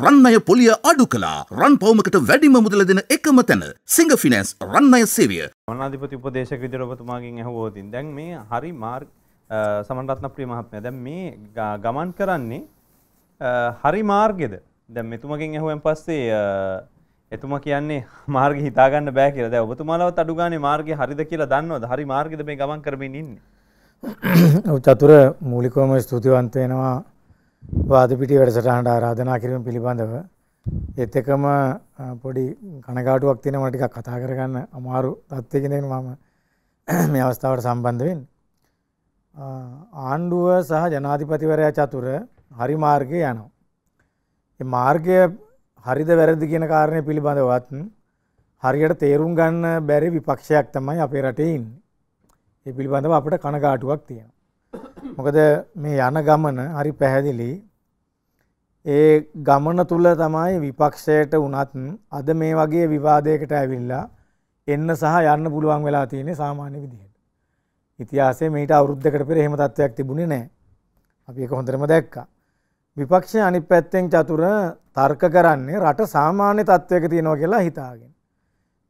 රන්නය පොලිය අඩු කලා රන් පවමකට වැඩිම මුදල දෙන එකම තැන සිංහ ෆිනස් රන්නය සේවිය වනාධිපති උපදේශක විදිරපතුමාගින් ඇහෝතින් දැන් මේ හරි මාර් සමන්රත්න ප්‍රීමහත්මය දැන් මේ ගමන් කරන්නේ හරි මාර්ගෙද දැන් මෙතුමකින් ඇහුවෙන් පස්සේ එතුම කියන්නේ මාර්ග හිතාගන්න බෑ කියලා දැන් ඔබතුමාලවත් අඩුගානේ මාර්ගය හරිද කියලා දන්නවද? හරි මාර්ගෙද මේ ගමන් කරමින් ඉන්නේ? චතුර මූලිකවම ස්තුතිවන්ත වෙනවා වාදපිටි වැඩසටහනට ආරාධනා කිරීම පිළිබඳව ඒත් එකම පොඩි කනගාටුවක් තියෙනවා ටිකක් කතා කරගන්න අමාරු තත්ත්වයකින් මම මේ අවස්ථාවට සම්බන්ධ වෙන්නේ. ආණ්ඩුව සහ ජනාධිපතිවරයා චතුර හරි මාර්ගයේ යනවා. මේ මාර්ගය හරිද වැරදිද කියන කාරණය පිළිබඳවත් හරියට තේරුම් ගන්න බැරි විපක්ෂයක් තමයි අපේ රටේ ඉන්නේ. ඒ පිළිබඳව අපිට කනගාටුවක් තියෙනවා. මොකද මේ යන ගමන හරි පැහැදිලි ඒ ගමන තුල තමයි විපක්ෂයට වුණත් අද මේ වගේ විවාදයකට ඇවිල්ලා එන්න සහ යන්න පුළුවන් වෙලා තියෙන්නේ සාමාන්‍ය විදිහට. ඉතිහාසයේ මීට අවුරුද්දකට පෙර එහෙම තත්ත්වයක් තිබුණේ නැහැ. අපි ඒක හොඳටම දැක්කා. විපක්ෂය අනිත් පැත්තෙන් චතුර තර්ක කරන්නේ රට සාමාන්‍ය තත්වයක තියෙනවා කියලා හිතාගෙන.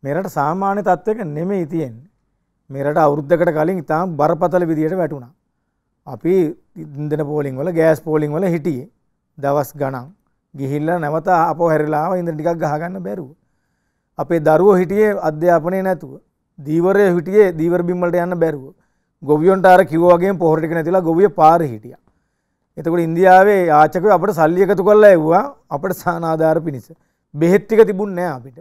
මේ රට සාමාන්‍ය තත්වයක නෙමෙයි තියෙන්නේ. මේ රට අවුරුද්දකට කලින් ඉතාම බරපතල විදියට වැටුණා. අපි ඉදන පෝලිින් වල ගෑස් පෝලිින් වල හිටිය දවස් ගණන් ගිහිල්ල නැවත අප හැරලාව ඉඳ ටිකක් ගහගන්න බැරුව. අපේ දරුවෝ හිටියේ අධ්‍යාපනය නැතුව. දීවරය හිටියේ දීවර බිම්මලට යන්න බැරුව. ගොවියන්ට අර කිව්වාගේ පොහොටික නැතිලා ගොවිය පාර හිටිය. එතකට ඉන්දියාවේ ආචකව අපට සල්ලි එකතු කල්ලා ඇව්වා අපට සානාධාර පිණිස. බෙහෙත්තික තිබුන් නෑ අපිට.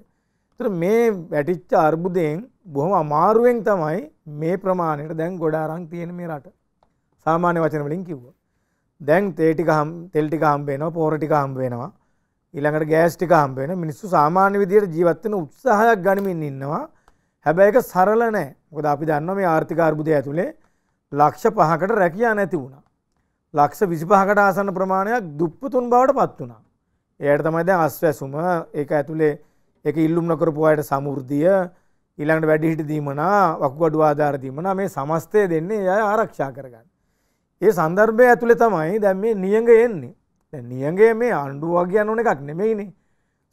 තර මේ වැටිච්ච අර්බුදයෙන් බොහොම අමාරුවෙන් තමයි මේ ප්‍රමාණයට දැන් ගොඩාරං තියෙන මේ රට. සාමාන්‍ය වචන වලින් කිව්වා. දැන් තේ ටික හම් තෙල් ටික හම්බ වෙනවා, පොර ටික හම්බ වෙනවා. ඊළඟට ගෑස් ටික හම්බ වෙනවා. මිනිස්සු සාමාන්‍ය විදිහට ජීවත් වෙන උත්සාහයක් ගනිමින් ඉන්නවා. හැබැයි ඒක සරල නෑ. මොකද අපි දන්නවා මේ ආර්ථික අර්බුදය ඇතුලේ ලක්ෂ 5කට රැකියා නැති වුණා. ලක්ෂ 25කට ආසන්න ප්‍රමාණයක් දුප්පතුන් බවට පත් වුණා. එයාට තමයි දැන් අස්වැසුම, ඒක ඇතුලේ ඒක ඉල්ලුම් නොකරපු අයට සමෘද්ධිය, ඊළඟට වැඩිහිටි දීමනා, වකුගඩු ආධාර දීමනා මේ සමස්තය දෙන්නේ එයා ආරක්ෂා කරගන්න. ඒ සන්දර්භය ඇතුළේ තමයි දැන් මේ නියඟ එන්නේ. දැන් නියඟය මේ ආණ්ඩුවක් කියන ඕන එකක් නෙමෙයිනේ.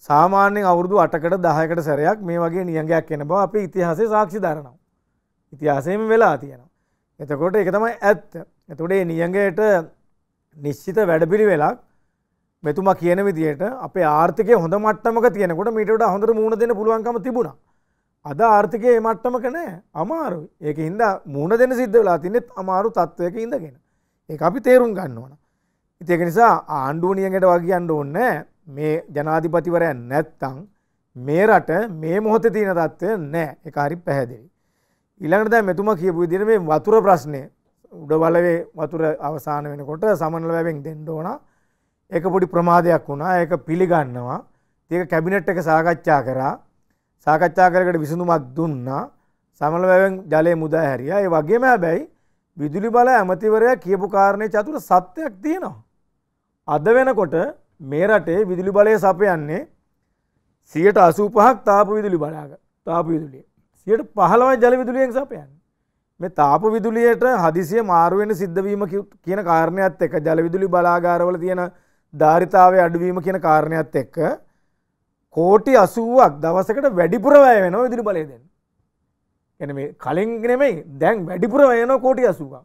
සාමාන්‍යයෙන් අවුරුදු 8කට 10කට සැරයක් මේ වගේ නියඟයක් එන බව අපේ ඉතිහාසයේ සාක්ෂි දරනවා. ඉතිහාසයේම වෙලා තියෙනවා. එතකොට ඒක තමයි ඇත්ත. එතකොට මේ නියඟයට නිශ්චිත වැඩපිළිවෙලක් මෙතුමා කියන විදිහට අපේ ආර්ථිකය හොඳ මට්ටමක තියෙනකොට මීට වඩා හොඳට මූණ දෙන්න පුළුවන්කම තිබුණා. අද ආර්ථිකය මේ මට්ටමක නැහැ. අමාරුයි. ඒකින්ද මූණ දෙන්න සිද්ධ වෙලා තින්නේ අමාරු තත්වයක ඉඳගෙන. ඒ අපි තේරුම් ගන්න ඕන. ඉතික නිසා ආණ්ඩුවනියකට වගේන්න ඕන්න මේ ජනාධිපතිවරය නැත්තං මේ රට මේ මොහොත තියෙන තත්ත්වය නෑ එකහරි පැහැදිලි. ඉළඟට දැ මෙතුම කියපු දින මේ වතුර ප්‍රශ්නය උඩවලවේ වතුර අවසාන වෙනකොට සමනල වැැවෙන් දෙන්න ඕන එක පොඩි ප්‍රමාදයක් වුණා ඒක පිළිගන්නවා තික කැබිනට් එක සාකච්ඡා කරා සාකච්ඡා කරකට විසඳුමක් දුන්නා සමල වැැවෙන් ජලය මුදා හැරිය ඒ වගේම හැබැයි විදුලි බල ඇමතිවරයා කියපු කාරණය චතුර සත්‍යයක් තියෙනවා. අද වෙනකොට මේ රටේ විදුලි බලය සපයන්නේ සියට අසූපහක් තාප විදුලි බලාග තාප විදුලිය සියට පහළවයි ජල විදුලියෙන් සපයන්න මේ තාප විදුලියට හදිසිය මාරුවෙන සිද්ධවීම කියන කාරණයත් එක්ක ජල විදුලි බලාගාරවල තියෙන ධාරිතාවේ අඩුවීම කියන කාරණයත් එක්ක කෝටි අසුවක් දවසකට වැඩිපුර වැය වෙනවා විදුලි බලය දෙන්න එන මේ කලින් නෙමෙයි දැන් වැඩිපුර වයන කෝටි අසුකා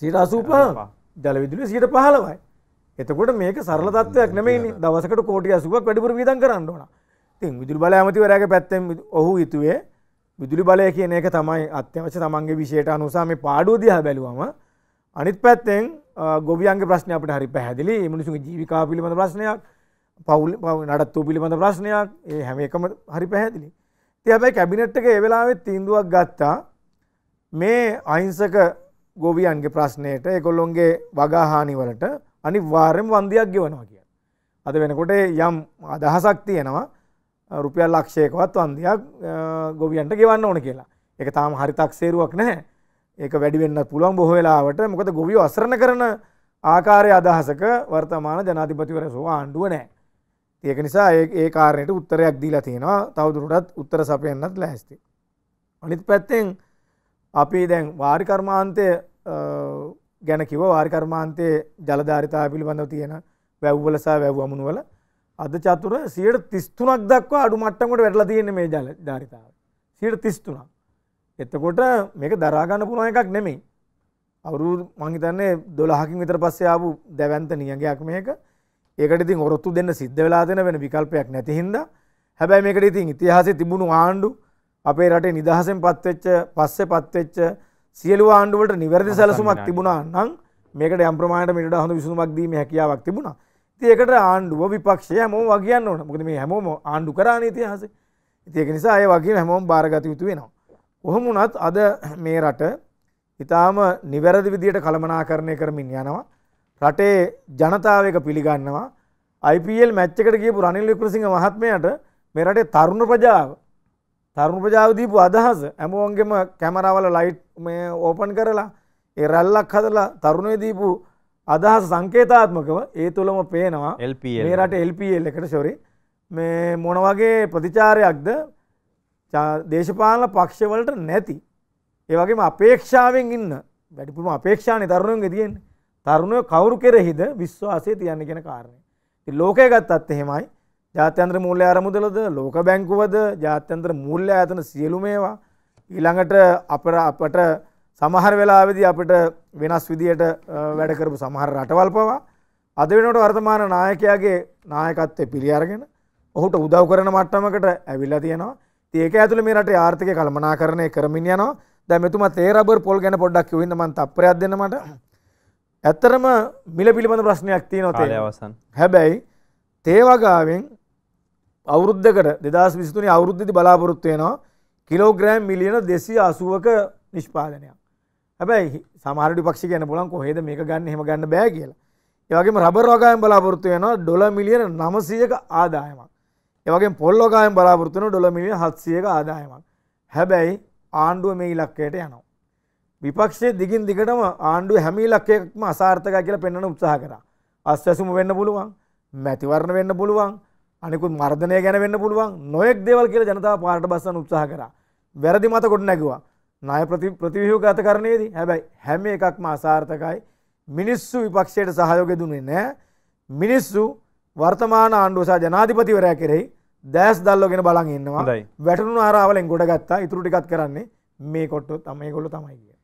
සිට අසූපා ජලවිදුලි සිට පහලවයි එතකොට මේක සරල තත්වයක් නෙමයි දවසකට කෝටි අසුවක් වැඩිපුර විදන් කරන්න ඕන තින් විදුලි බල ඇමතිවරයාගේ පැත්තෙන් ඔහු හිතුවේ විදුලි බලය කියන එක තමයි අත්‍යවශ්‍ය තමන්ගේ විශේෂයට අනුසාර මේ පාඩුව දිහා බැලුවම අනිත් පැත්තෙන් ගොවියන්ගේ ප්‍රශ්නය අපිට හරි පැහැදිලි මිනිසුන්ගේ ජීවිකා පිළිබඳ ප්‍රශ්නයක් පවුල් නඩත්තුව පිළිබඳ ප්‍රශ්නයක් ඒ හැම එකම හරි පැහැදිලි ඉතින් හැබැයි කැබිනට් එක ඒ වෙලාවේ තීන්දුවක් ගත්තා මේ අහිංසක ගොවියන්ගේ ප්‍රශ්නයට ඒගොල්ලොන්ගේ වගාහානි වලට අනිවාර්යෙන්ම වන්දියක් ගෙවනවා කියලා. අද වෙනකොට යම් අදහසක් තියෙනවා රුපියල් ලක්ෂයකවත් වන්දියක් ගොවියන්ට ගෙවන්න ඕන කියලා. ඒක තාම හරි තක්සේරුවක් නැහැ. ඒක වැඩි වෙන්නත් පුළුවන් බොහෝ වෙලාවට. මොකද ගොවියෝ අසරණ කරන ආකාරයේ අදහසක වර්තමාන ජනාධිපතිවරයා සෝ ආණ්ඩුව නැහැ. ඒක නිසා ඒ කාරණයට උත්තරයක් දීලා තියෙනවා තවදුරටත් උත්තර සපයන්නත් ලැහැස්ති. අනිත් පැත්තෙන් අපි දැන් වාරිකර්මාන්තය ගැන කිව වාරිකර්මාන්තයේ ජලධාරිතා පිළිබඳව තියෙන වැව්වල සහ වැව් අමුණු වල අද චතුර 133ක් දක්වා අඩු මට්ටමකට වැටලා තියෙන්නේ මේ ජලධාරිතාව. 133ක්. එතකොට මේක දරා ගන්න පුළුවන් එකක් නෙමෙයි. අවුරුදු මං හිතන්නේ 12කින් විතර පස්සේ ආපු දැවැන්ත නියඟයක් මේක. ඒකට ඉතින් ඔරොත්තු දෙන්න සිද්ධ වෙලා දෙන වෙන විකල්පයක් නැතිහින්ද හැබැයි මේකට ඉතින් ඉතිහාසය තිබුණු ආණ්ඩු අපේ රටේ නිදහසෙන් පත්වෙච්ච පස්සේ පත්වෙච්ච සියලු ආණ්ඩුවලට නිවැරදි සැලසුමක් තිබුණා නම් මේකට යම් ප්‍රමාණයට මේකට හොඳ විසඳුමක් දීමේ හැකියාවක් තිබුණා. ඉතින් ඒකට ආණ්ඩුව විපක්ෂය හැමෝම වගියන්න ඕන. මොකද මේ හැමෝම ආණ්ඩු කරානේ ඉතිහාසෙ. ඉතින් ඒක නිසා ඒ වගේම හැමෝම බාරගත යුතු වෙනවා. කොහොම වුණත් අද මේ රට ඊටාම නිවැරදි විදියට කළමනාකරණය කරමින් යනවා. රටේ ජනතාව එක පිළිගන්නවා IPL මැච් එකට ගියපු රනිල් වික්‍රමසිංහ මහත්මයාට මේ රටේ තරුණ ප්‍රජාව තරුණ ප්‍රජාව දීපු අදහස හැමෝන්ගෙම කැමරාවල ලයිට් මේ ඕපන් කරලා ඒ රැල්ලක් හදලා තරුණයෝ දීපු අදහස සංකේතාත්මකව ඒ තුළම පේනවා මේ රට LPL එකට ශොරි මේ මොන වගේ ප්‍රතිචාරයක්ද දේශපාලන පක්ෂවලට නැති ඒ වගේම අපේක්ෂාවෙන් ඉන්න වැඩිපුරම අපේක්ෂානේ තරුණයන්ගේ තියෙන්නේ තරුණය කවරු කෙරෙහිද විශ්වාසය තියන්න කෙන කාරණය. ති ලෝකය ගත්තත් එහෙමයි ජාත්‍යන්ත්‍ර මුූල්‍ය අරමුදලද ලෝක බැංකුවද ජාත්‍යන්ත්‍ර මුූල්‍ය ඇතන සියලුමේවා ඊළඟට අපර අපට සමහර වෙලාවෙදි අපට වෙනස් විදියට වැඩකරපු සමහර රටවල් පවා අද වෙනට වර්තමාන නායකයාගේ නායකත්වය පිළියරගෙන ඔහුට උදව් කරන මට්ටමකට ඇවිල්ලා තියෙනවා ඒක ඇතුළ මේ රට ආර්ථික කළමනා කරණය කරමින් යනවා දැ මෙතුම තේරබර් පොල් ගැන පොඩ්ඩක් විඳමන් තප්‍රයක් දෙන්නට ඇත්තරම මිල පිළිබඳ ප්‍රශ්නයක් තියෙනවතේ අවසන් හැබැයි තේවගාවෙන් අවුරුද්ධකට දෙදස් විස්තුනි අවුරුද්ධති බලාපොරොත්වයනවා කිලෝග්‍රෑම් මිලියන දෙසි අසුවක නිෂ්පාදනයක් හැබැයි සමාරි පක්ෂි ගැන පුලන් කොහෙද මේක ගන්න හෙම ගන්න බෑ කියලා ඒවගේ රබරෝගයම් බලාපොරත්තුවයනවා ඩොල මිලියන නමසයක ආදායමක් ඒවගේ පොල්ලෝගයම් බලාපොරත්තුන ඩොල මිලිය හත්සියක ආදායමක් හැබැයි ආණ්ඩුව මේ ඉලක්කයට යනවා විපක්ෂයේ දිගින් දිගටම ආණ්ඩුව හැම ඉලක්කයකම අසාර්ථකයි කියලා පෙන්වන්න උත්සාහ කරා. අස්වැසුම වෙන්න පුළුවන්, මැතිවරණ වෙන්න පුළුවන්, අනිකුත් මර්ධනය ගැන වෙන්න පුළුවන්, නොයෙක් දේවල් කියලා ජනතාව පාරට බස්සන්න උත්සාහ කරා. වැරදි මත කොට නැගුවා. ණය ප්‍රතිව්‍යුහගත කරන්නේදී හැබැයි හැම එකක්ම අසාර්ථකයි. මිනිස්සු විපක්ෂයට සහයෝගය දුන්නේ නැහැ. මිනිස්සු වර්තමාන ආණ්ඩුව සහ ජනාධිපතිවරයා කෙරෙහි දැස් දල්ලෝගෙන බලන් ඉන්නවා. වැටුණු ආරාවලෙන් ගොඩගත්තා. ඉතුරු ටිකත් කරන්නේ මේ කොට්ටොත් මේ ගොල්ලෝ තමයි කියන්නේ.